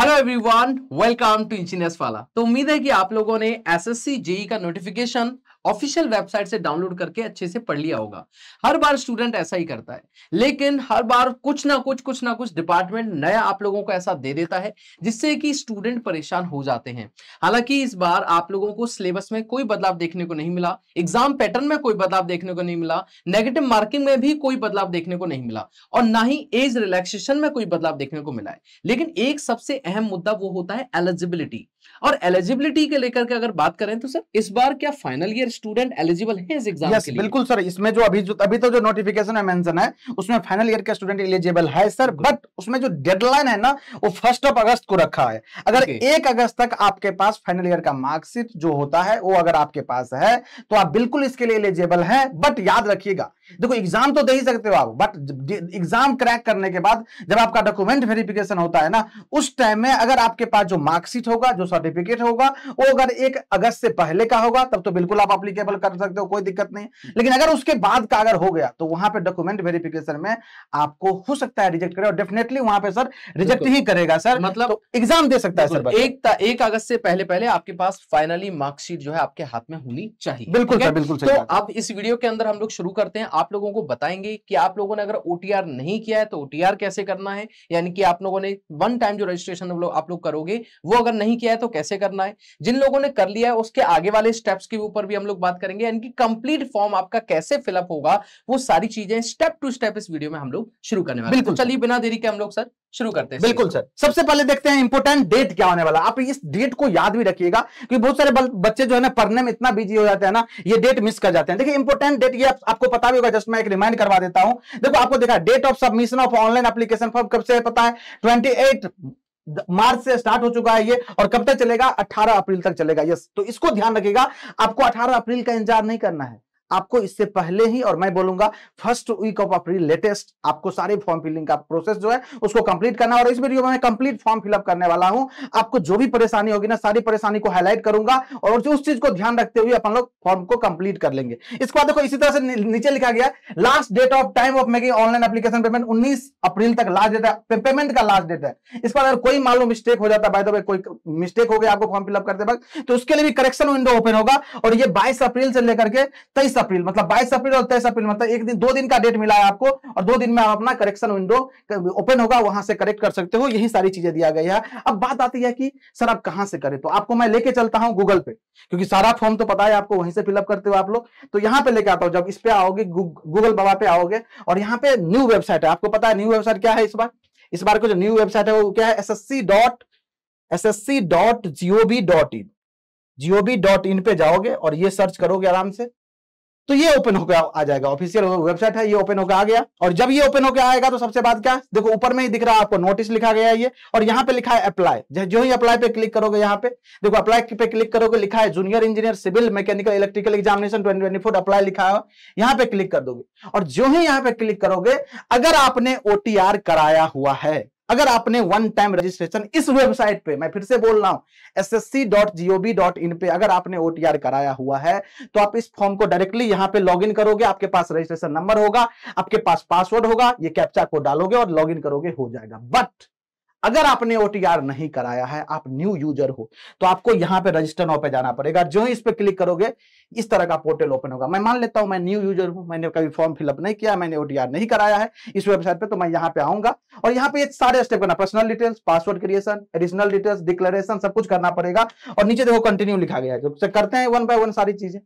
Hello everyone welcome to engineers वाला तो उम्मीद है कि आप लोगों ने एसएससी जेई e का नोटिफिकेशन ऑफिशियल वेबसाइट से डाउनलोड करके अच्छे से पढ़ लिया होगा हर बार स्टूडेंट ऐसा ही करता है लेकिन हर बार कुछ ना कुछ कुछ ना कुछ डिपार्टमेंट नया आप लोगों को ऐसा दे देता है जिससे कि स्टूडेंट परेशान हो जाते हैं हालांकि इस बार आप लोगों को सिलेबस में कोई बदलाव देखने को नहीं मिला एग्जाम पैटर्न में कोई बदलाव देखने को नहीं मिला नेगेटिव मार्किंग में भी कोई बदलाव देखने को नहीं मिला और ना ही एज रिलैक्सेशन में कोई बदलाव देखने को मिला है लेकिन एक सबसे अहम मुद्दा वो होता है एलिजिबिलिटी और एलिजिबिलिटी के लेकर के अगर बात करें तो सर इस बार क्या फाइनल ईयर स्टूडेंट एलिजिबल है इस एग्जाम yes, के लिए बिल्कुल सर इसमें जो अभी जो अभी तो जो नोटिफिकेशन है मेंशन है उसमें फाइनल ईयर के स्टूडेंट एलिजिबल है सर बट उसमें जो डेडलाइन है ना वो फर्स्ट ऑफ अगस्त को रखा है अगर okay. एक अगस्त तक आपके पास फाइनल ईयर का मार्कशीट जो होता है वो अगर आपके पास है तो आप बिल्कुल इसके लिए एलिजिबल है बट याद रखिएगा देखो एग्जाम तो दे ही सकते हो आप बट एग्जाम क्रैक करने के बाद जब आपका डॉक्यूमेंट वेरिफिकेशन होता है ना उस टाइम में अगर आपके पास जो मार्कशीट होगा जो सर्टिफिकेट होगा वो अगर एक अगस्त से पहले का होगा तब तो बिल्कुल आप अप्लीकेबल कर सकते हो कोई दिक्कत नहीं लेकिन अगर उसके बाद का अगर हो गया तो वहां पर डॉक्यूमेंट वेरिफिकेशन में आपको हो सकता है रिजेक्ट करे और डेफिनेटली वहां पर सर रिजेक्ट ही करेगा सर मतलब एग्जाम तो दे सकता है सर एक एक अगस्त से पहले पहले आपके पास फाइनली मार्कशीट जो है आपके हाथ में होनी चाहिए बिल्कुल सर बिल्कुल तो अब इस वीडियो के अंदर हम लोग शुरू करते हैं आप लोगों को बताएंगे कि आप लोगों ने अगर ओटीआर नहीं किया है तो ओटीआर कैसे करना है यानी कि आप लोगों ने वन टाइम जो रजिस्ट्रेशन आप लोग करोगे वो अगर नहीं किया है है तो कैसे करना है जिन लोगों ने कर लिया है उसके आगे वाले स्टेप्स के ऊपर भी हम लोग बात करेंगे इनकी कंप्लीट फॉर्म आपका कैसे फिलअप होगा वो सारी चीजें स्टेप टू स्टेप इस वीडियो में हम लोग शुरू करने वाले बिल्कुल तो चलिए बिना देरी के हम लोग सर शुरू करते हैं बिल्कुल सर सबसे पहले देखते हैं इंपोर्टेंट डेट क्या होने वाला आप इस डेट को याद भी रखिएगा क्योंकि बहुत सारे बच्चे जो है ना पढ़ने में इतना बिजी हो जाते हैं ना ये डेट मिस कर जाते हैं देखिए इंपोर्टेंट डेट ये आप, आपको पता भी होगा जस्ट मैं एक रिमाइंड करवा देता हूं देखो आपको देखा date of submission of online application form कब से पता है ट्वेंटी मार्च से स्टार्ट हो चुका है ये और कब तक चलेगा 18 अप्रैल तक चलेगा यस तो इसको ध्यान रखेगा आपको 18 अप्रैल का इंतजार नहीं करना है आपको इससे पहले ही और मैं बोलूंगा first week of April latest आपको सारे फॉर्म फिलिंग का प्रोसेस जो है उसको कंप्लीट करना और इस वीडियो में कंप्लीट फॉर्म फिलअप करने वाला हूं आपको जो भी परेशानी होगी ना सारी परेशानी को हाईलाइट करूंगा और उस चीज को ध्यान रखते हुए अपन लोग फॉर्म को कंप्लीट कर लेंगे इसके बाद देखो इसी तरह से नीचे लिखा गया last date of time of making online application payment उन्नीस अप्रैल तक लास्ट डेट है पेमेंट का लास्ट डेट है इसके बाद अगर कोई मालूम मिस्टेक हो जाता है बाय कोई मिस्टेक हो गया आपको फॉर्म फिलअप करते वक्त तो उसके लिए भी करेक्शन विंडो ओपन होगा और ये बाईस अप्रैल से लेकर के तेईस 22 अप्रैल मतलब 22 अप्रैल और 23 अप्रैल मतलब एक दिन दो दिन का डेट मिला है आपको और दो दिन में आप अपना करेक्शन विंडो ओपन होगा वहां से करेक्ट कर सकते हो यही सारी चीजें दिया गया है अब बात आती है कि सर आप कहां से करें तो आपको मैं लेके चलता हूं गूगल पे क्योंकि सारा फॉर्म तो पता है आपको वहीं से फिलअप करते हो आप लोग तो यहाँ पे लेके आता हूँ जब इस पे आओगे गूगल बाबा पे आओगे और यहाँ पे न्यू वेबसाइट है आपको पता है न्यू वेबसाइट क्या है इस बार इस बार को जो न्यू वेबसाइट है वो क्या है S S C dot S S C dot gov dot in gov dot in पे जाओगे और ये सर्च करोगे आराम से तो ये ओपन होकर आ जाएगा ऑफिशियल वेबसाइट है ये ओपन होकर आ गया और जब ये ओपन होकर आएगा तो सबसे बात क्या देखो ऊपर में ही दिख रहा है आपको नोटिस लिखा गया है ये और यहाँ पे लिखा है अप्लाई जो ही अप्लाई पे क्लिक करोगे यहाँ पे देखो अप्लाई पे क्लिक करोगे लिखा है junior engineer civil mechanical electrical examination twenty apply लिखा है यहाँ पे क्लिक कर दोगे और जो ही यहाँ पे क्लिक करोगे अगर आपने ओ कराया हुआ है अगर आपने वन टाइम रजिस्ट्रेशन इस वेबसाइट पे मैं फिर से बोल रहा हूँ S S C dot G O dot in पे अगर आपने ओ टी आर कराया हुआ है तो आप इस फॉर्म को डायरेक्टली यहां पे लॉग इन करोगे आपके पास रजिस्ट्रेशन नंबर होगा आपके पास पासवर्ड होगा ये कैप्चा को डालोगे और लॉग इन करोगे हो जाएगा बट अगर आपने ओ नहीं कराया है आप न्यू यूजर हो तो आपको यहां पे रजिस्टर नाव पे जाना पड़ेगा जो ही इस पर क्लिक करोगे इस तरह का पोर्टल ओपन होगा मैं मान लेता हूं मैं न्यू यूजर हूं मैंने कभी फॉर्म फिलअप नहीं किया मैंने ओ नहीं कराया है इस वेबसाइट पे तो मैं यहाँ पे आऊंगा और यहाँ पे ये सारे स्टेप करना personal details password creation additional details declaration सब कुछ करना पड़ेगा और नीचे देखो कंटिन्यू लिखा गया है जब तो से करते हैं वन बाय वन सारी चीजें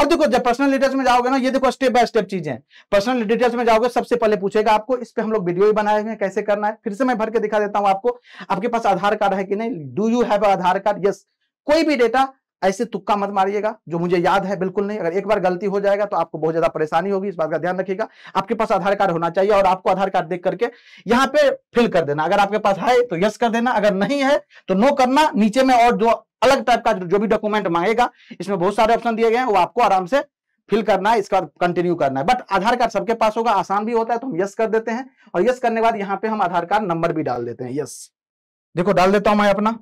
अब देखो जब पर्सनल डिटेल्स में जाओगे ना ये देखो स्टेप बाय स्टेप चीजें पर्सनल डिटेल्स में जाओगे सबसे पहले पूछेगा आपको इस पर हम लोग वीडियो भी बनाए हैं कैसे करना है फिर से मैं भर के दिखा देता हूँ आपको आपके पास आधार कार्ड है कि नहीं do you have Aadhaar card yes कोई भी डेटा ऐसे तुक्का मत मारिएगा जो मुझे याद है बिल्कुल नहीं अगर एक बार गलती हो जाएगा तो आपको बहुत ज्यादा परेशानी होगी इस बात का ध्यान रखिएगा आपके पास आधार कार्ड होना चाहिए और आपको आधार कार्ड देख करके यहाँ पे फिल कर देना अगर आपके पास है तो यस कर देना अगर नहीं है तो नो करना नीचे में और जो अलग टाइप का जो भी डॉक्यूमेंट मांगेगा इसमें बहुत सारे ऑप्शन दिए गए हैं वो आपको आराम से फिल करना है इसके बाद कंटिन्यू करना है बट आधार कार्ड सबके पास होगा आसान भी होता है तो हम यस कर देते हैं और यस करने के बाद यहाँ पे हम आधार कार्ड नंबर भी डाल देते हैं यस देखो डाल देता हूं मैं अपना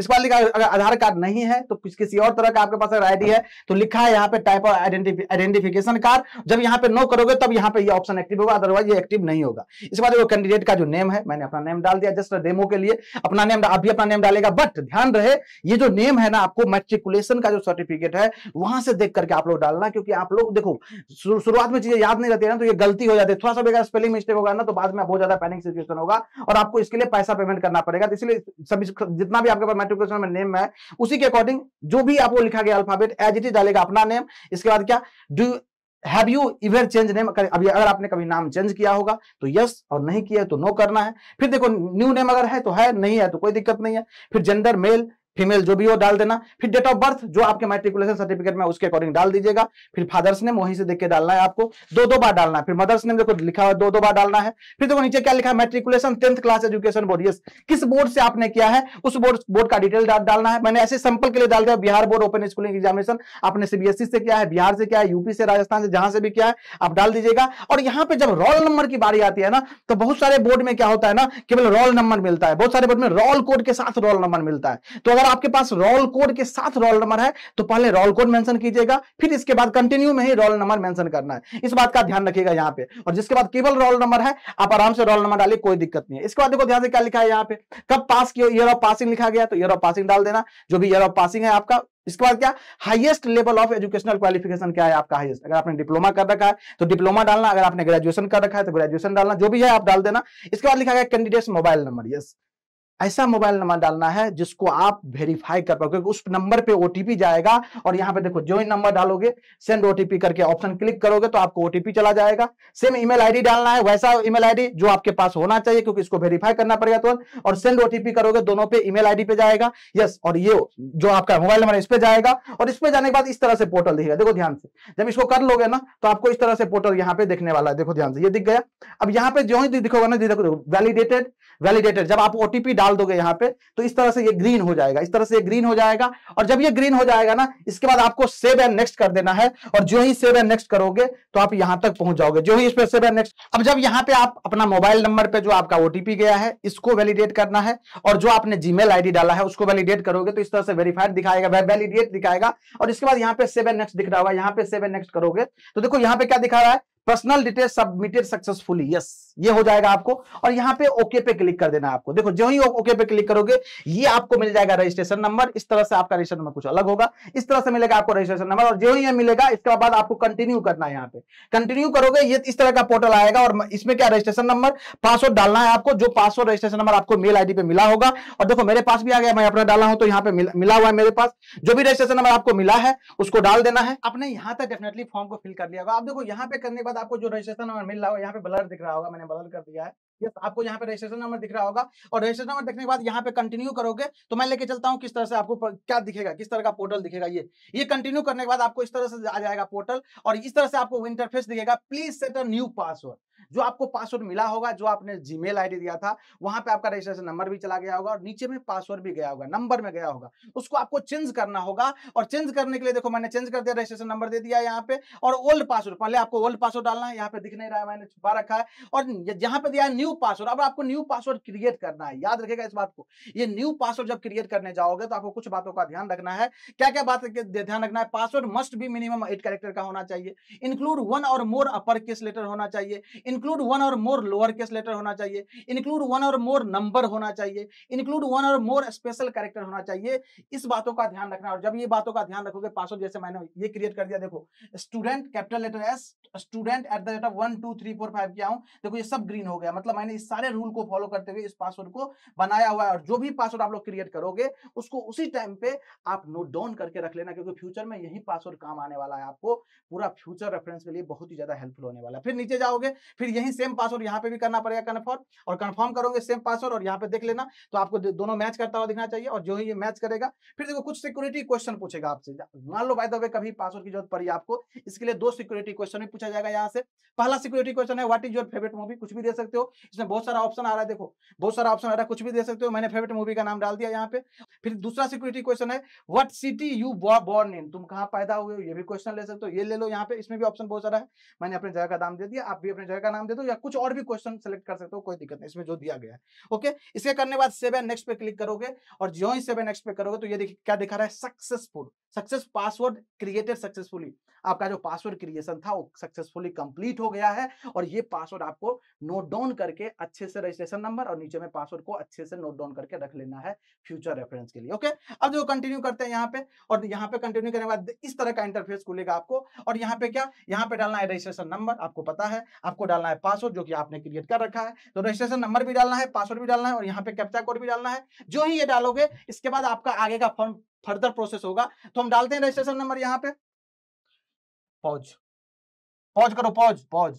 इसके बाद लिखा अगर आधार कार्ड नहीं है तो किसी और तरह का आपके पास अगर आईडी है तो लिखा है यहाँ पे टाइप ऑफ आइडेंटिफिकेशन कार्ड जब यहाँ पे नो करोगे तब यहाँ पे ये ऑप्शन एक्टिव होगा अदरवाइज ये एक्टिव नहीं होगा इसके बाद वो कैंडिडेट का जो नेम है मैंने अपना नेम डाल दिया जस्ट डेमो के लिए अपना नेम आप भी अपना नेम डालेगा बट ध्यान रहे ये जो नेम है ना आपको मेट्रिकुलेशन का जो सर्टिफिकेट है वहां से देख करके आप लोग डालना क्योंकि आप लोग देखो शुरुआत में चीजें याद नहीं रहती है ना तो ये गलती हो जाती है थोड़ा सा अगर स्पेलिंग मिस्टेक होगा ना तो बाद में बहुत ज्यादा पैनिक सिचुएशन होगा और आपको इसके लिए पैसा पेमेंट करना पड़ेगा तो इसलिए सभी जितना भी आपके पास मेट्रिकुलेशन में नेम है उसी के अकॉर्डिंग जो भी आपको लिखा गया अल्फाबेट एज इट इज डालेगा अपना नेम इसके बाद क्या do have you ever change name अभी अगर आपने कभी नाम चेंज किया होगा तो यस और नहीं किया तो नो करना है फिर देखो न्यू नेम अगर है तो है नहीं है तो कोई दिक्कत नहीं है फिर जेंडर मेल फीमेल जो भी हो डाल देना फिर डेट ऑफ बर्थ जो आपके मेट्रिकुलेशन सर्टिफिकेट में उसके अकॉर्डिंग डाल दीजिएगा फिर फादर्स नेम वहीं से देख के डालना है आपको दो दो बार डालना है फिर मदर्स नेम देखो लिखा हुआ दो दो बार डालना है फिर देखो नीचे क्या लिखा है matriculation tenth class education board ये किस बोर्ड से आपने किया है उस बोर्ड बोर्ड का डिटेल डालना है मैंने ऐसे सैंपल के लिए डाल दिया Bihar board open schooling examination आपने सीबीएसई e से किया है बिहार से किया है यूपी से राजस्थान से जहां से भी किया है आप डाल दीजिएगा और यहाँ पे जब रोल नंबर की बारी आती है ना तो बहुत सारे बोर्ड में क्या होता है ना केवल रोल नंबर मिलता है बहुत सारे बोर्ड में रोल कोड के साथ रोल नंबर मिलता है तो अगर आपके पास रोल कोड के साथ रोल नंबर है तो पहले रोल कोड मेंशन कीजिएगा फिर इसके बाद कंटिन्यू में ही रोल नंबर मेंशन करना है इस बात का ध्यान रखिएगा यहाँ पे और जिसके बाद केवल रोल नंबर है आप आराम से रोल नंबर डालिए कोई दिक्कत नहीं है इसके बाद देखो ध्यान से क्या लिखा है यहाँ पे कब पास किया ईयर ऑफ पासिंग लिखा गया तो ईयर ऑफ पासिंग डाल देना जो भी ईयर ऑफ पासिंग है आपका इसके बाद क्या highest level of educational qualification क्या है आपका हाईएस्ट अगर आपने डिप्लोमा कर रखा है तो डिप्लोमा डालना अगर आपने ग्रेजुएशन कर रखा है तो ग्रेजुएशन डालना जो भी है आप डाल देना इसके बाद लिखा गया कैंडिडेट्स मोबाइल नंबर यस ऐसा मोबाइल नंबर डालना है जिसको आप वेरीफाई कर पाओ क्योंकि उस नंबर पे ओटीपी जाएगा और यहाँ पे देखो जो नंबर डालोगे सेंड ओटीपी करके ऑप्शन क्लिक करोगे तो आपको ओटीपी चला जाएगा सेम ईमेल आईडी डालना है वैसा ईमेल आईडी जो आपके पास होना चाहिए क्योंकि इसको वेरीफाई करना पड़ेगा तुरंत तो और सेंड ओटीपी करोगे दोनों पे ईमेल आईडी पे जाएगा यस और ये जो आपका मोबाइल नंबर इस पर जाएगा और इस पे जाने के बाद इस तरह से पोर्टल दिखेगा देखो ध्यान से जब इसको कर लोगे ना तो आपको इस तरह से पोर्टल यहाँ पे देखने वाला है देखो ध्यान से ये दिख गया अब यहाँ पे जो ही दिखोगे ना देखो वैलिडेटेड वैलिडेटेड जब आप ओटीपी डाल दोगे यहाँ पे तो इस तरह से ये ग्रीन हो जाएगा इस तरह से ये ग्रीन हो जाएगा और जब ये ग्रीन हो जाएगा ना इसके बाद आपको सेव एंड नेक्स्ट कर देना है और जो ही सेव एंड नेक्स्ट करोगे तो आप यहां तक पहुंच जाओगे जो ही इस पर सेव एंड नेक्स्ट अब जब यहाँ पे आप अपना मोबाइल नंबर पर जो आपका ओटीपी गया है इसको वैलिडेट करना है और जो आपने जी मेल डाला है उसको वैलिडेट करोगे तो इस तरह से वेरीफाइड दिखाएगा वैलिडेट दिखाएगा और इसके बाद यहाँ पे सेव एंड नेक्स्ट दिख रहा होगा यहाँ पे सेव एंड नेक्स्ट करोगे तो देखो यहाँ पे क्या दिखा रहा है personal detail submitted successfully yes ये हो जाएगा आपको और यहाँ पे ओके पे क्लिक कर देना आपको देखो जो ही ओके पे क्लिक करोगे ये आपको मिल जाएगा रजिस्ट्रेशन नंबर इस तरह से आपका रजिस्ट्रेशन नंबर कुछ अलग होगा इस तरह से मिलेगा आपको रजिस्ट्रेशन नंबर और जो ही ये मिलेगा इसके बाद आपको कंटिन्यू करना है यहाँ पे कंटिन्यू करोगे ये इस तरह का पोर्टल आएगा और इसमें क्या रजिस्ट्रेशन नंबर पासवर्ड डालना है आपको जो पासवर्ड रजिस्ट्रेशन नंबर आपको मेल आई पे मिला होगा और देखो मेरे पास भी आ गया मैं अपना डाला हूं तो यहाँ पे मिला हुआ है मेरे पास जो भी रजिस्ट्रेशन नंबर आपको मिला है उसको डाल देना है आपने यहाँ तक डेफिनेटली फॉर्म को फिल कर लिया होगा आप देखो यहाँ पे करने बाद आपको जो रजिस्ट्रेशन नंबर मिल रहा होगा यहाँ पे ब्लर दिख रहा होगा मैंने ब्लर कर दिया है यस आपको यहाँ पे रजिस्ट्रेशन नंबर दिख रहा होगा और रजिस्ट्रेशन नंबर देखने के बाद यहाँ पे कंटिन्यू करोगे तो मैं लेके चलता हूँ किस तरह से आपको क्या दिखेगा किस तरह का पोर्टल दिखेगा ये ये कंटिन्यू करने के बाद आपको इस तरह से आ जाएगा पोर्टल और इस तरह से आपको इंटरफेस दिखेगा please set a new password जो आपको पासवर्ड मिला होगा जो आपने जीमेल आईडी दिया था वहां पे आपका रजिस्ट्रेशन नंबर भी चला गया होगा और नीचे में पासवर्ड भी गया होगा नंबर में गया होगा उसको आपको चेंज करना होगा और चेंज करने के लिए देखो मैंने चेंज कर दिया रजिस्ट्रेशन नंबर दे दिया यहाँ पे और ओल्ड पासवर्ड पहले आपको ओल्ड पासवर्ड डालना है यहाँ पे दिख नहीं रहा है मैंने छुपा रखा है और यहाँ पे दिया है न्यू पासवर्ड अब आपको न्यू पासवर्ड क्रिएट करना है याद रखेगा इस बात को ये न्यू पासवर्ड जब क्रिएट करने जाओगे तो आपको कुछ बातों का ध्यान रखना है क्या क्या बात ध्यान रखना है पासवर्ड मस्ट भी मिनिमम एट कैरेक्टर का होना चाहिए इंक्लूड वन और मोर अपर केस लेटर होना चाहिए इंक्लूड वन और मोर लोअर केस लेटर होना चाहिए इंक्लूड वन और मोर नंबर होना चाहिए इंक्लूड वन और मोर स्पेशल कैरेक्टर होना चाहिए इस बातों का ध्यान रखना और जब ये बातों का ध्यान रखोगे पासवर्ड जैसे मैंने ये क्रिएट कर दिया देखो student capital letter S student at the rate of one two three four five किया हूँ देखो ये सब ग्रीन हो गया मतलब मैंने इस सारे रूल को फॉलो करते हुए इस पासवर्ड को बनाया हुआ है और जो भी पासवर्ड आप लोग क्रिएट करोगे उसको उसी टाइम पे आप नोट डाउन करके रख लेना क्योंकि फ्यूचर में यही पासवर्ड काम आने वाला है आपको पूरा फ्यूचर रेफरेंस के लिए बहुत ही ज्यादा हेल्पफुल होने वाला है फिर नीचे जाओगे फिर यही सेम पासवर्ड यहाँ पे भी करना पड़ेगा कन्फर्म और कन्फर्म करोगे सेम पासवर्ड और यहाँ पे देख लेना तो आपको दोनों मैच करता हुआ दिखना चाहिए और जो ही ये मैच करेगा फिर देखो कुछ सिक्योरिटी क्वेश्चन पूछेगा आपसे मान लो बाई कभी पासवर्ड की जरूरत पड़ी आपको इसके लिए दो सिक्योरिटी क्वेश्चन भी पूछा जाएगा यहाँ से पहला सिक्योरिटी क्वेश्चन है what is your favourite movie कुछ भी दे सकते हो इसमें बहुत सारा ऑप्शन आ रहा है देखो बहुत सारा ऑप्शन आ रहा है कुछ भी दे सकते हो मैंने फेवरेट मूवी का नाम डाल दिया यहाँ पे फिर दूसरा सिक्योरिटी क्वेश्चन है what city you born in तुम कहाँ पैदा हुए हो ये भी क्वेश्चन ले सकते हो ये ले लो यहाँ पे इसमें भी ऑप्शन बहुत सारा है मैंने अपने जगह का दाम दे दिया आप भी अपने जगह का नाम दे दो या कुछ और भी क्वेश्चन सेलेक्ट कर सकते हो कोई दिक्कत नहीं इसमें जो दिया गया है ओके इसके करने बाद सेव एंड नेक्स्ट पे क्लिक करोगे और जो ही सेव एंड नेक्स्ट पे करोगे तो ये देखिए क्या दिखा रहा है successful success password created successfully आपका जो पासवर्ड क्रिएशन था वो सक्सेसफुली कंप्लीट हो गया है और ये पासवर्ड आपको नोट डाउन करके अच्छे से रजिस्ट्रेशन नंबर और नीचे में पासवर्ड को अच्छे से नोट डाउन करके रख लेना है फ्यूचर रेफरेंस के लिए ओके अब जो कंटिन्यू करते हैं यहाँ पे और यहाँ पे कंटिन्यू करने के बाद इस तरह का इंटरफेस खुलेगा आपको और यहाँ पे क्या यहाँ पे डालना है रजिस्ट्रेशन नंबर आपको पता है आपको डालना है पासवर्ड जो कि आपने क्रिएट कर रखा है तो रजिस्ट्रेशन नंबर भी डालना है पासवर्ड भी डालना है और यहाँ पे कैप्चा कोड भी डालना है जो ही ये डालोगे इसके बाद आपका आगे का फॉर्म फर्दर प्रोसेस होगा तो हम डालते हैं रजिस्ट्रेशन नंबर यहाँ पे पॉज पॉज करो पॉज पॉज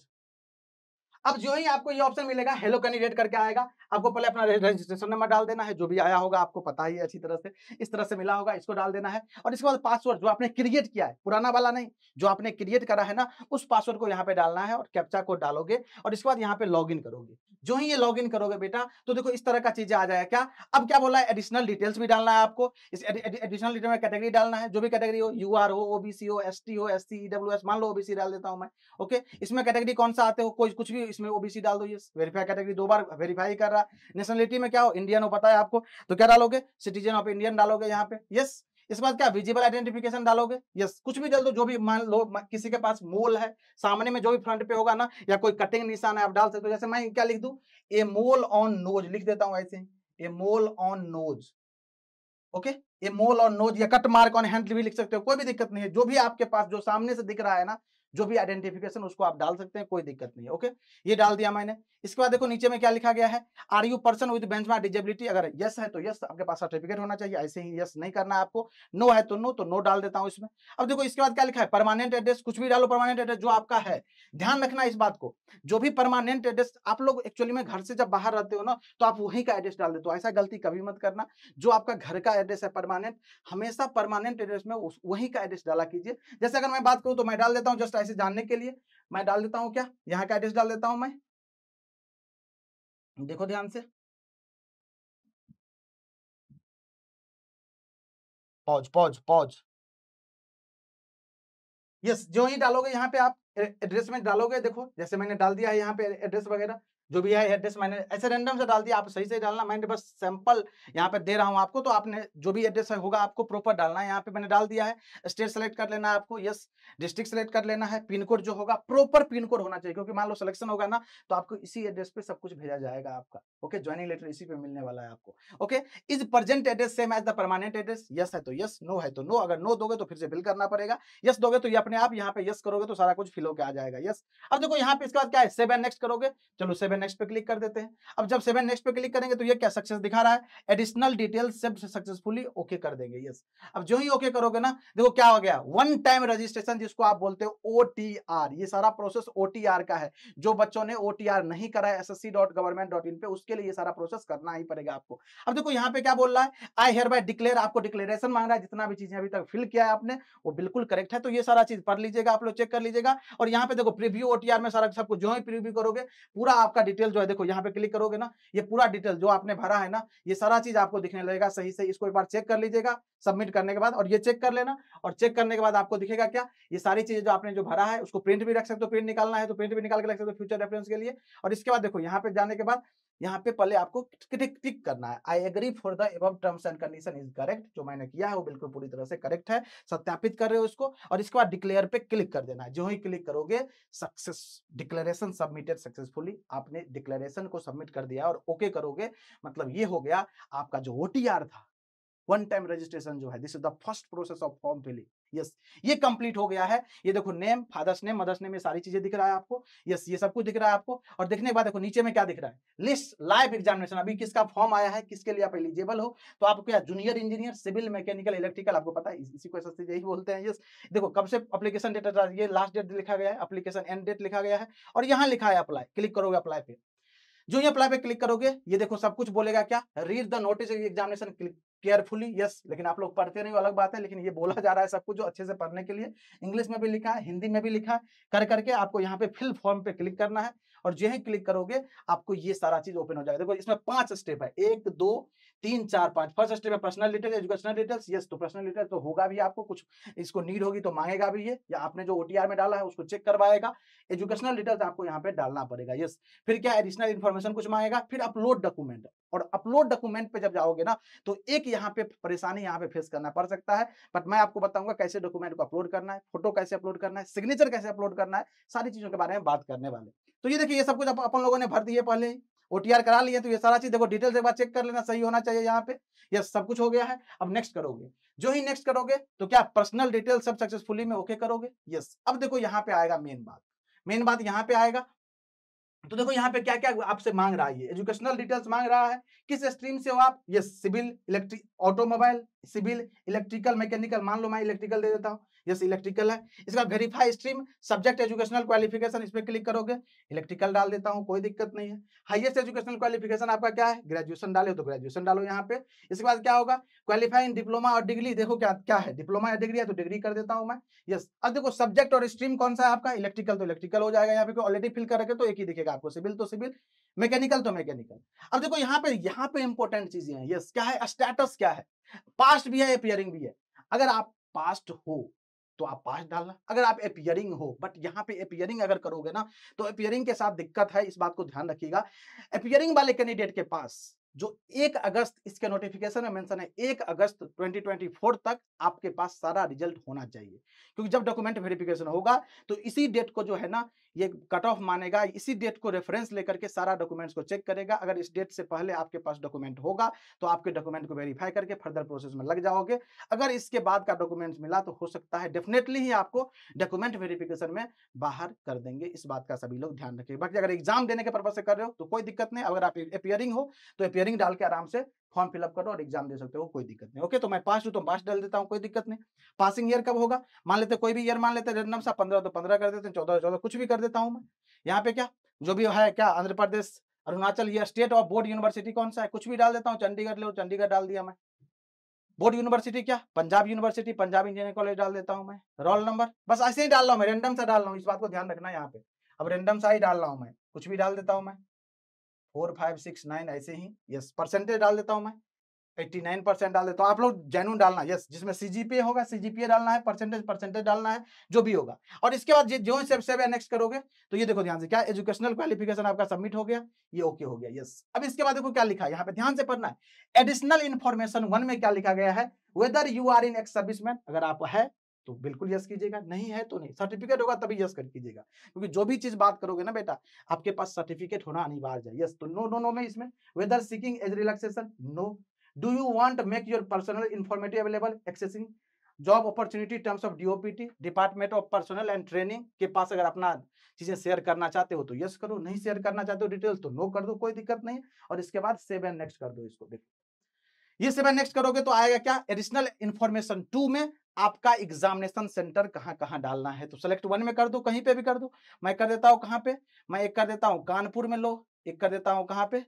अब जो ही आपको ये ऑप्शन मिलेगा हेलो कैंडिडेट करके आएगा आपको पहले अपना रजिस्ट्रेशन नंबर डाल देना है जो भी आया होगा आपको पता ही अच्छी तरह से इस तरह से मिला होगा इसको डाल देना है और इसके बाद पासवर्ड जो आपने क्रिएट किया है पुराना वाला नहीं जो आपने क्रिएट करा है ना उस पासवर्ड को यहाँ पे डालना है और कैप्चा को डालोगे और इसके बाद यहाँ पे लॉग करोगे जो ही ये लॉग करोगे बेटा तो देखो इस तरह का चीजें आ जाएगा क्या अब क्या बोला है एडिशनल डिटेल्स भी डालना है आपको इस एडिशनल डिटेल में कैटेगरी डालना है जो भी कैटेगरी हो यू आर हो ओबीसी हो एस टी हो एस सी ईडब्ल्यू एस मान लो ओबीसी डाल देता हूँ मैं ओके इसमें कैटेगरी कौन सा आते हो कोई कुछ भी इसमें ओबीसी डाल दो ये वेरीफाई कैटेगरी दो बार वेरीफाई कर रहा है नेशनलिटी में क्या हो इंडियन हो पता है आपको तो क्या डालोगे सिटीजन ऑफ इंडियन डालोगे यहाँ पे यस इसके बाद क्या विजिबल आइडेंटिफिकेशन डालोगे यस कुछ भी डाल दो जो भी मान लो किसी के पास मोल है सामने में जो भी फ्रंट पे होगा ना या कोई कटिंग निशान है आप डाल सकते हो जैसे मैं क्या लिख दू ए मोल ऑन नोज लिख देता हूँ ऐसे a mole on nose okay a mole on nose या कट मार्क ऑन हैंड भी लिख सकते हो कोई भी दिक्कत नहीं है जो भी आपके पास जो सामने से दिख रहा है ना जो भी आइडेंटिफिकेशन उसको आप डाल सकते हैं कोई दिक्कत नहीं है ओके ये डाल दिया मैंने इसके बाद देखो नीचे में क्या लिखा गया है are you person with benchmark disability अगर यस है तो यस आपके पास सर्टिफिकेट होना चाहिए ऐसे ही यस नहीं करना आपको नो है तो नो तो नो डाल देता हूँ इसमें अब देखो इसके बाद क्या लिखा है परमानेंट एड्रेस कुछ भी डालो परमानेंट एड्रेस जो आपका है ध्यान रखना इस बात को जो भी परमानेंट एड्रेस आप लोग एक्चुअली में घर से जब बाहर रहते हो ना तो आप वहीं का एड्रेस डाल देते हो ऐसा गलती कभी मत करना जो आपका घर का एड्रेस है परमानेंट हमेशा परमानेंट एड्रेस में वहीं का एड्रेस डाला कीजिए जैसे अगर मैं बात करूँ तो मैं डाल देता हूँ जस्ट होता है इसे जानने के लिए मैं डाल देता हूँ क्या यहाँ का एड्रेस डाल देता हूँ मैं देखो ध्यान से पौज, पौज, पौज। यस जो ही डालोगे यहाँ पे आप एड्रेस में डालोगे देखो जैसे मैंने डाल दिया है यहाँ पे एड्रेस वगैरह जो भी है एड्रेस मैंने ऐसे रैंडम से डाल दिया आप सही से डालना मैंने बस सैंपल यहाँ पे दे रहा हूँ आपको तो आपने जो भी एड्रेस होगा आपको प्रॉपर डालना है यहाँ पे मैंने डाल दिया है स्टेट सेलेक्ट कर लेना है आपको यस डिस्ट्रिक्ट सेलेक्ट कर लेना है पिन कोड जो होगा प्रॉपर पिन कोड होना चाहिए क्योंकि मान लो सिलेक्शन होगा ना तो आपको इसी एड्रेस पे सब कुछ भेजा जाएगा आपका ओके ज्वाइनिंग लेटर इसी पे मिलने वाला है आपको okay is present address same as the permanent address yes है तो यस नो है तो नो अगर नो दोगे तो फिर से बिल करना पड़ेगा यस दोगे तो ये अपने आप यहाँ पे यस करोगे तो सारा कुछ फिल होकर आ जाएगा यस अब देखो यहाँ पे इसके बाद क्या है सेवन नेक्स्ट करोगे चलो सेवन नेक्स्ट पे क्लिक कर देते हैं अब जब सेवन नेक्स्ट पे क्लिक करेंगे तो ये क्या सक्सेस दिखा रहा है एडिशनल डिटेल सब सक्सेसफुली ओके कर देंगे यस अब जो ही ओके करोगे ना देखो क्या हो गया वन टाइम रजिस्ट्रेशन जिसको आप बोलते हो ओ ये सारा प्रोसेस ओ का है जो बच्चों ने ओ नहीं करा है एस पे उसके लिए ये सारा प्रोसेस करना ही पड़ेगा आपको अब देखो यहाँ पे क्या बोल रहा है आई हेयर बाय डिक्लेयर आपको डिक्लेरेशन मांग रहा है जितना भी चीजें अभी तक फिल किया है आपने वो बिल्कुल करेक्ट है तो ये सारा चीज पढ़ लीजिएगा आप लोग चेक कर लीजिएगा और यहाँ पे देखो प्रीव्यू ओटीआर में सारा सबको जो ही प्रीव्यू करोगे पूरा आपका डिटेल जो है देखो यहाँ पे क्लिक करोगे ना ये पूरा डिटेल जो आपने भरा है ना ये सारा चीज आपको दिखने लगेगा सही से इसको एक बार चेक कर लीजिएगा सबमिट करने के बाद और ये चेक कर लेना और चेक करने के बाद आपको दिखेगा क्या ये सारी चीजें जो आपने जो भरा है उसको प्रिंट भी रख सकते हो प्रिंट निकालना है तो प्रिंट भी निकाल के रख सकते हो फ्यूचर रेफरेंस के लिए और इसके बाद देखो यहाँ पे जाने के बाद यहाँ पे पहले आपको टिक टिक करना है I agree for the above terms and condition is correct जो मैंने किया है वो बिल्कुल पूरी तरह से करेक्ट है सत्यापित कर रहे हो उसको और इसके बाद डिक्लेयर पे क्लिक कर देना है जो ही क्लिक करोगे सक्सेस डिक्लेरेशन सबमिटेड सक्सेसफुली आपने डिक्लेरेशन को सबमिट कर दिया और ओके okay करोगे मतलब ये हो गया आपका जो ओ था वन टाइम रजिस्ट्रेशन जो है this is the first process of form filling yes ये कंप्लीट हो गया है ये देखो name father's name mother's name ये सारी चीजें दिख रहा है आपको यस ये सब कुछ दिख रहा है आपको और देखने के बाद देखो नीचे में क्या दिख रहा है लिस्ट लाइफ एग्जामिनेशन अभी किसका फॉर्म आया है किसके लिए आप एलिजिबल हो तो आपको क्या junior engineer civil mechanical electrical आपको पता है इसी को सस्ती यही बोलते हैं यस देखो कब से अपलीकेशन डेट ये लास्ट डेट लिखा गया है अपलीकेशन एंड डेट लिखा गया है और यहाँ लिखा है अप्लाई क्लिक करोगे अप्लाई पे जो ये अप्लाई पे क्लिक करोगे ये देखो सब कुछ बोलेगा क्या read the notice examination carefully yes लेकिन आप लोग पढ़ते रहिए अलग बात है लेकिन ये बोला जा रहा है सब कुछ जो अच्छे से पढ़ने के लिए इंग्लिश में भी लिखा है हिंदी में भी लिखा है कर करके आपको यहाँ पे फिल फॉर्म पे क्लिक करना है और जो है क्लिक करोगे आपको ये सारा चीज ओपन हो जाएगा देखो इसमें पांच स्टेप है एक दो तीन चार पांच फर्स्ट स्टेप है personal detail educational details yes तो पर्सनल डिटेल तो होगा भी आपको कुछ इसको नीड होगी तो मांगेगा भी ये या आपने जो ओटीआर में डाला है उसको चेक करवाएगा एजुकेशनल डिटेल्स आपको यहाँ पे डालना पड़ेगा यस फिर क्या एडिशनल इन्फॉर्मेशन कुछ मांगेगा फिर अपलोड डॉक्यूमेंट और अपलोड डॉक्यूमेंट पे जब जाओगे ना तो एक यहाँ पे परेशानी यहाँ पे फेस करना पड़ सकता है बट मैं आपको बताऊंगा कैसे डॉक्यूमेंट को अपलोड करना है फोटो कैसे अपलोड करना है सिग्नेचर कैसे अपलोड करना है सारी चीजों के बारे में बात करने वाले तो ये देखिए ये सब कुछ अपन लोगों ने भर दिए पहले ही ओ करा लिए तो ये सारा चीज देखो डिटेल एक बार चेक कर लेना सही होना चाहिए यहाँ पे ये सब कुछ हो गया है अब नेक्स्ट करोगे जो ही नेक्स्ट करोगे तो क्या पर्सनल डिटेल सब सक्सेसफुली में ओके करोगे यस अब देखो यहाँ पे आएगा मेन बात मेन बात यहाँ पे आएगा तो देखो यहाँ पे क्या क्या आपसे मांग रहा है ये एजुकेशनल डिटेल्स मांग रहा है किस स्ट्रीम से हो आप ये civil electric automobile civil electrical mechanical मान लो मैं इलेक्ट्रिकल दे देता हूँ यस इलेक्ट्रिकल है इसका verify stream subject educational qualification इसमें क्लिक करोगे इलेक्ट्रिकल डाल देता हूँ कोई दिक्कत नहीं है हाईएस्ट एजुकेशनल क्वालिफिकेशन आपका क्या है ग्रेजुएशन डाले तो ग्रेजुएशन डालो यहाँ पे इसके बाद क्या होगा क्वालिफाई इन डिप्लोमा और डिग्री देखो क्या क्या है डिप्लोमा या डिग्री है तो डिग्री कर देता हूँ मैं यस अब देखो सब्जेक्ट और स्ट्रीम कौन सा है आपका इलेक्ट्रिकल तो इलेक्ट्रिकल हो जाएगा यहाँ पे ऑलरेडी फिल कर तो एक ही दिखेगा आपको सिविल तो सिविल मैकेनिकल तो मैकेनिकल अब देखो यहाँ पे यहाँ पे इंपॉर्टेंट चीजें हैं यस क्या है स्टेटस क्या है पास्ट भी है अपियरिंग भी है अगर आप पास्ट हो तो आप पास डालना अगर आप अपियरिंग हो बट यहाँ पे अपियरिंग अगर करोगे ना तो अपियरिंग के साथ दिक्कत है इस बात को ध्यान रखिएगा अपियरिंग वाले कैंडिडेट के पास जो एक अगस्त इसके नोटिफिकेशन में मेंशन है एक अगस्त 2024 तक आपके पास सारा रिजल्ट होना चाहिए क्योंकि जब डॉक्यूमेंट वेरिफिकेशन होगा तो इसी डेट को जो है ना ये कट ऑफ मानेगा इसी डेट को रेफरेंस लेकर के सारा डॉक्यूमेंट्स को चेक करेगा अगर इस डेट से पहले आपके पास डॉक्यूमेंट होगा तो आपके डॉक्यूमेंट को वेरीफाई करके फर्दर प्रोसेस में लग जाओगे अगर इसके बाद का डॉक्यूमेंट मिला तो हो सकता है डेफिनेटली ही आपको डॉक्यूमेंट वेरिफिकेशन में बाहर कर देंगे इस बात का सभी लोग ध्यान रखें बाकी अगर एग्जाम देने के पर्पज से कर रहे हो तो कोई दिक्कत नहीं अगर आप अपियरिंग हो तो अपियरिंग डाल के आराम से फॉर्म फिलअप करो और एग्जाम दे सकते हो कोई दिक्कत नहीं ओके तो मैं पास हूँ तो पास डाल देता हूँ कोई दिक्कत नहीं पासिंग ईयर कब होगा मान लेते कोई भी ईयर मान लेते रेंडम सा पंद्रह तो पंद्रह कर देते हैं चौदह चौदह कुछ भी कर देता हूँ मैं यहाँ पे क्या जो भी है क्या आंध्र प्रदेश अरुणाचल या स्टेट और बोर्ड यूनिवर्सिटी कौन सा है कुछ भी डाल देता हूँ चंडीगढ़ ले चंडीगढ़ डाल दिया मैं बोर्ड यूनिवर्सिटी क्या Punjab university Punjab engineering college डाल देता हूँ मैं रोल नंबर बस ऐसे ही डाल रहा हूँ मैं रेंडम सा डाल रहा हूँ इस बात को ध्यान रखना यहाँ पे अब रेंडम सा ही डाल रहा हूँ मैं कुछ भी डाल देता हूँ मैं फोर फाइव सिक्स नाइन ऐसे ही यस परसेंटेज डाल देता हूँ मैं एट्टी नाइन परसेंट डाल देता हूँ आप लोग जेन्यून डालना यस जिसमें सीजीपीए होगा सीजीपीए डालना है परसेंटेज परसेंटेज डालना है जो भी होगा और इसके बाद जो सेव सेव एनेक्स करोगे तो ये देखो ध्यान से क्या एजुकेशनल क्वालिफिकेशन आपका सबमिट हो गया ये ओके हो गया यस अब इसके बाद देखो क्या लिखा है यहाँ पे ध्यान से पढ़ना है एडिशनल इन्फॉर्मेशन वन में क्या लिखा गया है whether you are in ex serviceman अगर आप है तो बिल्कुल यस कीजिएगा नहीं है तो नहीं सर्टिफिकेट होगा तभी यस कर कीजिएगा क्योंकि जो भी चीज बात करोगे ना बेटा आपके पास सर्टिफिकेट होना अनिवार्य है यस तो नो नो नो में इसमें whether seeking age relaxation no do you want make your personal informative available accessing job opportunity terms of DOPT department of personnel and training के पास अगर अपना चीजें शेयर करना चाहते हो तो यस करो नहीं शेयर करना चाहते हो डिटेल्स तो नो कर दो कोई दिक्कत नहीं और इसके बाद सेव एंड नेक्स्ट कर दो इसको देखो ये सेवन नेक्स्ट करोगे तो आएगा क्या एडिशनल इन्फॉर्मेशन टू में आपका एग्जामिनेशन सेंटर कहाँ कहाँ डालना है तो सेलेक्ट वन में कर दो कहीं पे भी कर दो मैं कर देता हूँ कहाँ पे मैं एक कर देता हूँ कानपुर में लो एक कर देता हूँ कहाँ पे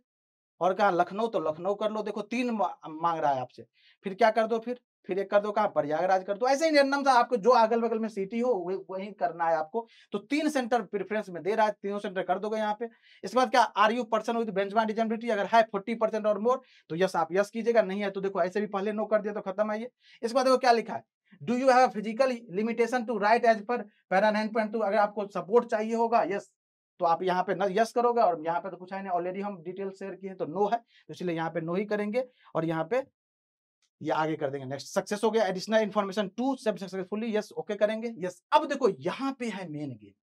और कहा लखनऊ तो लखनऊ कर लो देखो तीन मांग रहा है आपसे फिर क्या कर दो फिर फिर एक कर दो कहा प्रयागराज कर दो ऐसे ही रैंडम था आपको जो अगल बगल में सिटी हो वही करना है आपको तो तीन सेंटर प्रेफरेंस में दे रहा है तीनों सेंटर कर दोगे यहाँ पे इसके बाद क्या are you person with benchmark disability अगर है फोर्टी परसेंट और मोर तो यस आप यस कीजिएगा नहीं है तो देखो ऐसे भी पहले नो कर दिया तो खत्म आइए इसके बाद देखो क्या लिखा है do you have physical limitation to write as per para nine point two अगर आपको सपोर्ट चाहिए होगा यस तो आप यहाँ पे न यस करोगे और यहाँ पे तो कुछ है नहीं ऑलरेडी हम डिटेल शेयर किए हैं तो नो है तो इसलिए यहाँ पे नो ही करेंगे और यहाँ पे ये आगे कर देंगे नेक्स्ट सक्सेस हो गया एडिशनल इन्फॉर्मेशन टू सब सक्सेसफुली यस ओके करेंगे यस अब देखो यहाँ पे है मेन गेम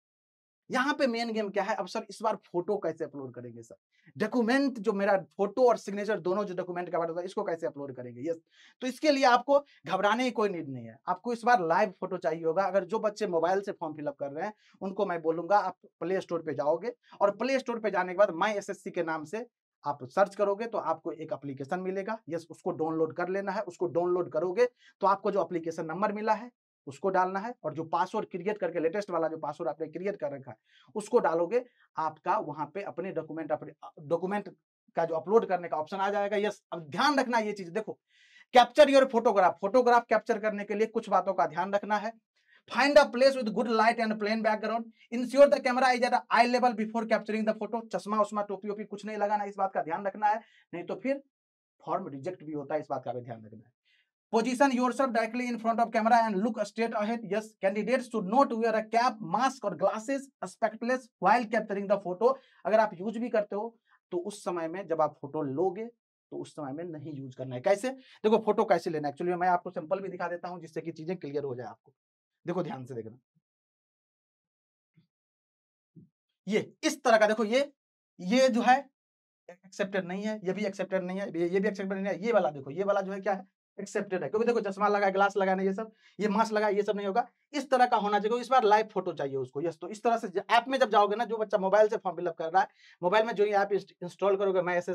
यहाँ पे मेन गेम क्या है अब सर इस बार फोटो कैसे अपलोड करेंगे सर डॉक्यूमेंट जो मेरा फोटो और सिग्नेचर दोनों जो डॉक्यूमेंट का बात होता है इसको कैसे अपलोड करेंगे यस तो इसके लिए आपको घबराने की कोई नीड नहीं है आपको इस बार लाइव फोटो चाहिए होगा अगर जो बच्चे मोबाइल से फॉर्म फिलअप कर रहे हैं उनको मैं बोलूंगा आप प्ले स्टोर पर जाओगे और प्ले स्टोर पर जाने के बाद माई एस के नाम से आप सर्च करोगे तो आपको एक एप्लीकेशन मिलेगा यस उसको डाउनलोड कर लेना है उसको डाउनलोड करोगे तो आपको जो एप्लीकेशन नंबर मिला है उसको डालना है और जो पासवर्ड क्रिएट करके लेटेस्ट वाला जो पासवर्ड आपने क्रिएट कर रखा है उसको डालोगे आपका वहां पे अपने डॉक्यूमेंट अपने डॉक्यूमेंट का जो अपलोड करने का ऑप्शन आ जाएगा यस अब ध्यान रखना ये चीज देखो capture your photograph photograph capture करने के लिए कुछ बातों का ध्यान रखना है find a place with good light and plain background ensure the camera is at eye level before capturing the photo चश्मा उस्मा टोपी ओपी कुछ नहीं लगाना इस बात का ध्यान रखना है नहीं तो फिर फॉर्म रिजेक्ट भी होता है इस बात का भी ध्यान रखना है position yourself directly in front of camera and look straight ahead yes candidate should not wear a cap mask और glasses spectacles while capturing the photo अगर आप यूज भी करते हो तो उस समय में जब आप फोटो लोगे तो उस समय में नहीं यूज करना है कैसे देखो फोटो कैसे लेना एक्चुअली मैं आपको सैंपल भी दिखा देता हूँ जिससे कि चीजें क्लियर हो जाए आपको देखो ध्यान से देखना ये इस तरह का देखो ये ये जो है एक्सेप्टेड नहीं है ये भी एक्सेप्टेड नहीं है ये भी एक्सेप्टेड नहीं है ये वाला देखो ये वाला जो है क्या है एक्सेप्टेड है क्योंकि देखो चश्मा लगा ग्लास लगाना ये सब ये मास्क लगा ये सब नहीं होगा इस तरह का होना चाहिए इस बार लाइव फोटो चाहिए उसको यस तो इस तरह से ऐप में जब जाओगे ना जो बच्चा मोबाइल से फॉर्म फिलअप कर रहा है मोबाइल में जो ये ऐप इंस्टॉल करोगे मैं एस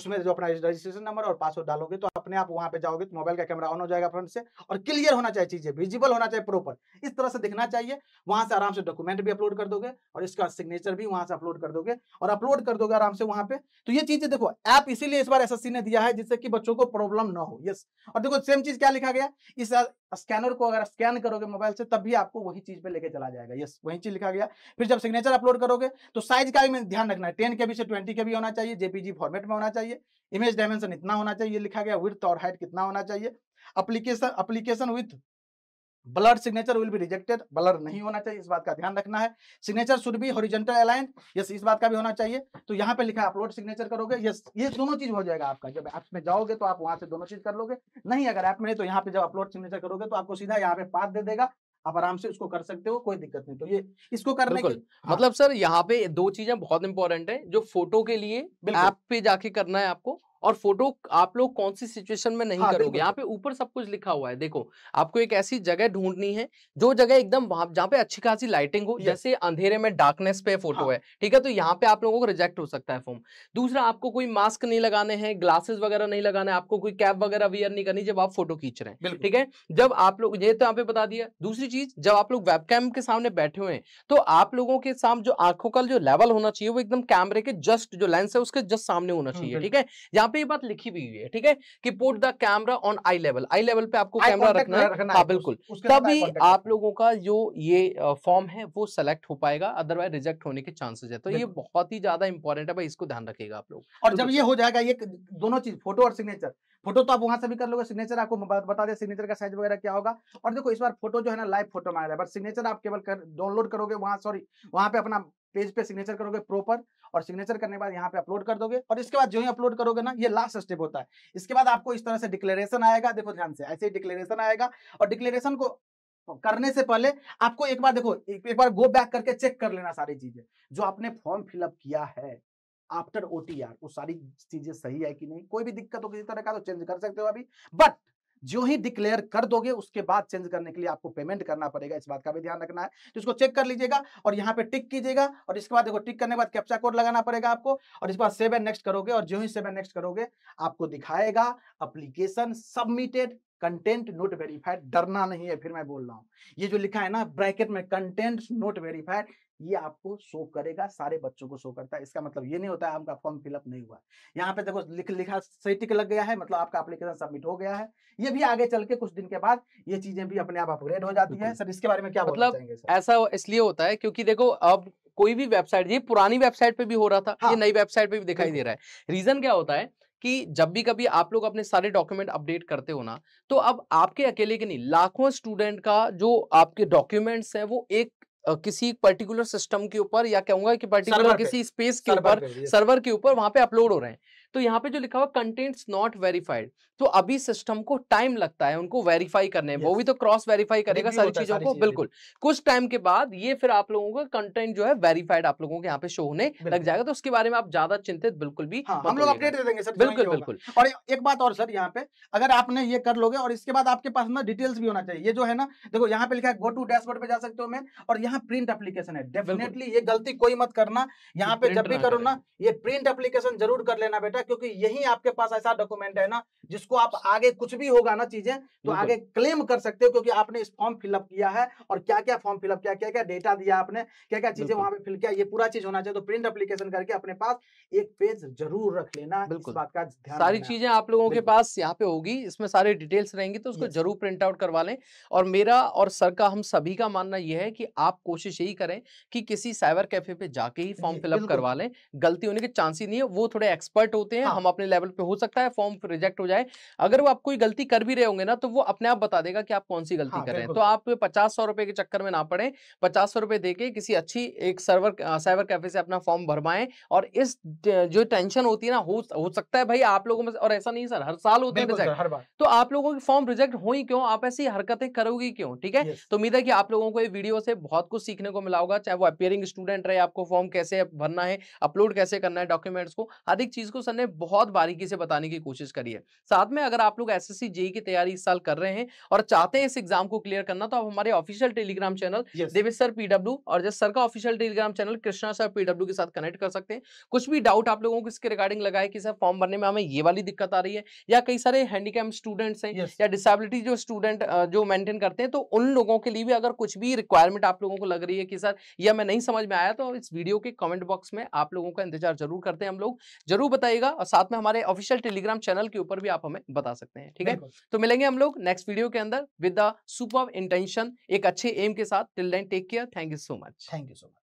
उसमें जो अपना रजिस्ट्रेशन नंबर और पासवर्ड डालोगे तो अपने आप वहाँ पे जाओगे तो मोबाइल का कैमरा ऑन हो जाएगा फ्रंट से और क्लियर होना चाहिए चीजें विजिबल होना चाहिए प्रॉपर इस तरह से दिखना चाहिए वहां से आराम से डॉक्यूमेंट भी अपलोड कर दोगे और इसका सिग्नेचर भी वहां से अपलोड कर दोगे और अपलोड कर दोगे आराम से वहां पे तो ये चीजें देखो ऐप इसीलिए इस बार एस ने दिया है जिससे कि बच्चों को प्रॉब्लम ना हो यस और देखो सेम चीज क्या लिखा गया इस स्कैनर को अगर स्कैन करोगे मोबाइल से तब भी आपको वही चीज पे लेके चला जाएगा यस वही चीज लिखा गया फिर जब सिग्नेचर अपलोड करोगे तो साइज का भी ध्यान रखना है टेन के बी से ट्वेंटी के भी होना चाहिए जेपीजी फॉर्मेट में होना चाहिए इमेज डायमेंशन इतना होना चाहिए लिखा गया विथ और हाइट कितना होना चाहिए application application with blurred signature will be rejected blurred नहीं होना चाहिए इस बात का ध्यान रखना है signature should be horizontal align yes इस बात का भी होना चाहिए तो यहाँ पे लिखा है अपलोड सिग्नेचर करोगे यस ये दोनों चीज हो जाएगा आपका जब ऐप में जाओगे तो आप वहां से दोनों चीज कर लोगे नहीं अगर ऐप में तो यहाँ पे जब अपलोड सिग्नेचर करोगे तो आपको सीधा यहाँ पे पाथ दे देगा आप आराम से उसको कर सकते हो कोई दिक्कत नहीं तो ये इसको करने के हाँ। मतलब सर यहाँ पे दो चीजें बहुत इंपॉर्टेंट है जो फोटो के लिए ऐप पे जाके करना है आपको और फोटो आप लोग कौन सी सिचुएशन में नहीं हाँ, करोगे यहाँ पे ऊपर सब कुछ लिखा हुआ है देखो आपको एक ऐसी जगह ढूंढनी है जो जगह एकदम जहाँ पे अच्छी खासी लाइटिंग हो जैसे अंधेरे में डार्कनेस पे फोटो हाँ, है ठीक है तो यहाँ पे आप लोगों को रिजेक्ट हो सकता है फोम दूसरा आपको कोई मास्क नहीं लगाने हैं ग्लासेस वगैरह नहीं लगाने आपको कोई कैप वगैरह वियर नहीं करनी जब आप फोटो खींच रहे हैं ठीक है जब आप लोग ये तो यहाँ पे बता दिया दूसरी चीज जब आप लोग वेबकैम के सामने बैठे हुए हैं तो आप लोगों के सामने जो आंखों का जो लेवल होना चाहिए वो एकदम कैमरे के जस्ट जो लेंस है उसके जस्ट सामने होना हाँ, चाहिए ठीक है यहाँ पे बात लिखी हुई है ठीक है कि put the camera on eye level eye level पे आपको कैमरा रखना है हाँ बिल्कुल तभी आप लोगों का जो ये फॉर्म है वो सेलेक्ट हो पाएगा अदरवाइज रिजेक्ट होने के चांसेस है तो ये बहुत ही ज्यादा इंपॉर्टेंट है भाई इसको ध्यान रखिएगा आप लोग और जब ये हो जाएगा ये दोनों चीज फोटो और सिग्नेचर फोटो तो आप वहां से भी कर लोगे सिग्नेचर आपको बता दें सिग्नेचर का साइज वगैरह क्या होगा और देखो इस बार फोटो जो है ना लाइव फोटो मांग रहा है बट सिग्नेचर आप केवल कर डाउनलोड करोगे वहां सॉरी वहां पे अपना पेज पे सिग्नेचर करोगे प्रॉपर और सिग्नेचर करने के बाद यहाँ पे अपलोड कर दोगे और इसके बाद जो ही अपलोड करोगे ना ये लास्ट स्टेप होता है इसके बाद आपको इस तरह से डिक्लेरेशन आएगा देखो ध्यान से ऐसे ही डिक्लेरेशन आएगा और डिक्लेरेशन को करने से पहले आपको एक बार देखो एक, एक बार गो बैक करके चेक कर लेना सारी चीजें जो आपने फॉर्म फिलअप किया है आफ्टर ओटीआर वो सारी चीजें सही है कि नहीं कोई भी दिक्कत हो किसी तरह का तो चेंज कर सकते हो अभी बट जो ही डिक्लेयर कर दोगे उसके बाद चेंज करने के लिए आपको पेमेंट करना पड़ेगा इस बात का भी ध्यान रखना है तो इसको चेक कर लीजिएगा और यहाँ पे टिक कीजिएगा और इसके बाद देखो टिक करने के बाद कैप्चा कोड लगाना पड़ेगा आपको और इसके बाद सेव एंड नेक्स्ट करोगे और जो ही सेव एंड नेक्स्ट करोगे आपको दिखाएगा application submitted content not verified डरना नहीं है फिर मैं बोल रहा हूँ ये जो लिखा है ना ब्रैकेट में कंटेंट नोट वेरीफाइड ये आपको शो करेगा सारे बच्चों को शो करता है इसका मतलब ये नहीं होता है आपका फॉर्म फिलअप नहीं हुआ यहाँ पे देखो लिख लिखा सही टिक लग गया है मतलब आपका एप्लीकेशन सबमिट हो गया है ये भी आगे चल के कुछ दिन के बाद ये चीजें भी अपने आप अपग्रेड हो जाती है सर इसके बारे में क्या मतलब ऐसा इसलिए होता है क्योंकि देखो अब कोई भी वेबसाइट ये पुरानी वेबसाइट पे भी हो रहा था हाँ। ये नई वेबसाइट पे भी दिखाई दे रहा है रीजन क्या होता है कि जब भी कभी आप लोग अपने सारे डॉक्यूमेंट अपडेट करते हो ना तो अब आपके अकेले के नहीं लाखों स्टूडेंट का जो आपके डॉक्यूमेंट्स हैं वो एक किसी पर्टिकुलर सिस्टम के ऊपर या कहूंगा कि पर्टिकुलर किसी स्पेस के ऊपर सर्वर के ऊपर वहां पे अपलोड हो रहे हैं तो यहाँ पे जो लिखा हुआ कंटेंट नॉट वेरीफाइड तो अभी सिस्टम को टाइम लगता है उनको वेरीफाई करने में वो भी तो क्रॉस वेरीफाई करेगा सारी चीजों को बिल्कुल कुछ टाइम के बाद ये फिर आप लोगों का कंटेंट जो है वेरीफाइड आप लोगों के यहाँ पे शो होने लग जाएगा तो उसके बारे में आप ज्यादा चिंतित बिल्कुल भी हाँ, हम लोग अपडेट दे देंगे सर बिल्कुल बिल्कुल और एक बात और सर यहाँ पे अगर आपने ये कर लोगे और इसके बाद आपके पास ना डिटेल्स भी होना चाहिए ये जो है ना देखो यहाँ पे लिखा है गो टू डैशबोर्ड पे जा सकते हो मैं और यहाँ प्रिंट एप्लीकेशन है डेफिनेटली ये गलती कोई मत करना यहाँ पे जब भी करो ना ये प्रिंट एप्लीकेशन जरूर कर लेना बेटा बेटा क्योंकि यही आपके पास ऐसा डॉक्यूमेंट है ना जिसको आप आगे कुछ भी होगा ना चीजें तो आगे क्लेम कर सकते हो क्योंकि आपने इस फॉर्म फिलअप किया है और क्या क्या फॉर्म फिलअप किया क्या क्या डेटा दिया आपने क्या क्या चीजें वहां पे फिल किया ये पूरा चीज होना चाहिए तो प्रिंट अप्लीकेशन करके अपने पास एक पेज जरूर रख लेना बिल्कुल बात का ध्यान सारी चीजें आप लोगों के पास यहाँ पे होगी इसमें सारे डिटेल्स रहेंगी तो उसको जरूर प्रिंट आउट करवा लें और मेरा और सर का हम सभी का मानना यह है कि आप कोशिश यही करें कि किसी साइबर कैफे पे जाके ही फॉर्म फिलअप करवा लें गलती होने के चांस ही नहीं है वो थोड़े एक्सपर्ट होते होते हैं हाँ। हम अपने लेवल पे हो सकता है फॉर्म रिजेक्ट हो जाए अगर वो आप कोई गलती कर भी रहे होंगे ना तो वो अपने आप बता देगा कि आप कौन सी गलती हाँ, कर रहे हैं तो आप पचास सौ रुपए के चक्कर में ना पड़े पचास सौ रुपए देके किसी अच्छी एक सर्वर साइबर कैफे से अपना फॉर्म भरवाए और इस जो टेंशन होती है ना हो, हो सकता है भाई आप लोगों में और ऐसा नहीं सर हर साल होते हैं रिजेक्ट तो आप लोगों के फॉर्म रिजेक्ट हो ही क्यों आप ऐसी हरकतें करोगी क्यों ठीक है तो उम्मीद है कि आप लोगों को ये वीडियो से बहुत कुछ सीखने को मिला होगा चाहे वो अपियरिंग स्टूडेंट रहे आपको फॉर्म कैसे भरना है अपलोड कैसे करना है डॉक्यूमेंट्स को अधिक चीज को सर ने बहुत बारीकी से बताने की कोशिश करी है साथ में अगर आप लोग एस एस e की तैयारी इस साल कर रहे हैं और चाहते हैं इस एग्जाम को क्लियर करना तो आप हमारे official Telegram channel Devesh sir PW और जस सर का official Telegram channel Krishna sir PW के साथ कनेक्ट कर सकते हैं कुछ भी डाउट आप लोगों को इसके रिगार्डिंग लगा है कि सर फॉर्म भरने में हमें ये वाली दिक्कत आ रही है या कई सारे हैंडीकैप स्टूडेंट्स हैं या डिसबिलिटी जो स्टूडेंट जो मेंटेन करते हैं तो उन लोगों के लिए भी अगर कुछ भी रिक्वायरमेंट आप लोगों को लग रही है कि सर यह मैं नहीं समझ में आया तो इस वीडियो के कमेंट बॉक्स में आप लोगों का इंतजार जरूर करते हैं हम लोग जरूर बताइएगा कीजिएगा और साथ में हमारे ऑफिशियल टेलीग्राम चैनल के ऊपर भी आप हमें बता सकते हैं ठीक है तो मिलेंगे हम लोग नेक्स्ट वीडियो के अंदर विद द सुपर इंटेंशन एक अच्छे एम के साथ till then take care thank you so much thank you so much